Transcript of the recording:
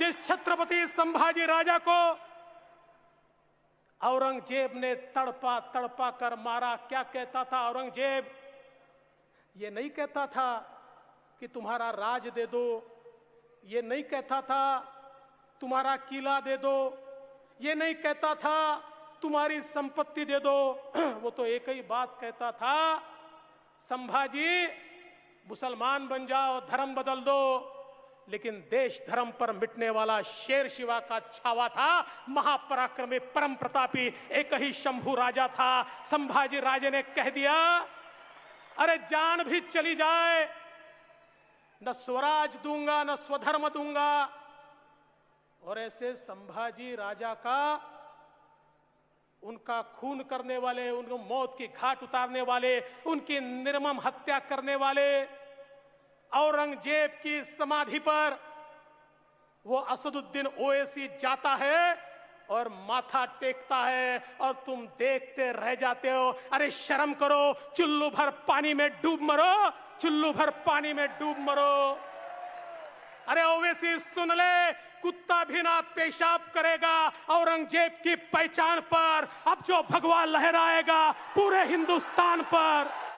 जिस छत्रपति संभाजी राजा को औरंगजेब ने तड़पा तड़पा कर मारा क्या कहता था औरंगजेब ये नहीं कहता था कि तुम्हारा राज दे दो ये नहीं कहता था तुम्हारा किला दे दो ये नहीं कहता था तुम्हारी संपत्ति दे दो वो तो एक ही बात कहता था संभाजी मुसलमान बन जाओ धर्म बदल दो लेकिन देश धर्म पर मिटने वाला शेर शिवा का छावा था महापराक्रमी परम प्रतापी एक ही शंभु राजा था संभाजी राजे ने कह दिया अरे जान भी चली जाए न स्वराज दूंगा न स्वधर्म दूंगा और ऐसे संभाजी राजा का उनका खून करने वाले उनको मौत की घाट उतारने वाले उनकी निर्मम हत्या करने वाले औरंगजेब की समाधि पर वो असदुद्दीन ओएसी जाता है और माथा टेकता है और तुम देखते रह जाते हो अरे शर्म करो चुल्लू भर पानी में डूब मरो चुल्लू भर पानी में डूब मरो अरे ओवैसी सुन ले कुत्ता भी ना पेशाब करेगा औरंगजेब की पहचान पर अब जो भगवान लहराएगा पूरे हिंदुस्तान पर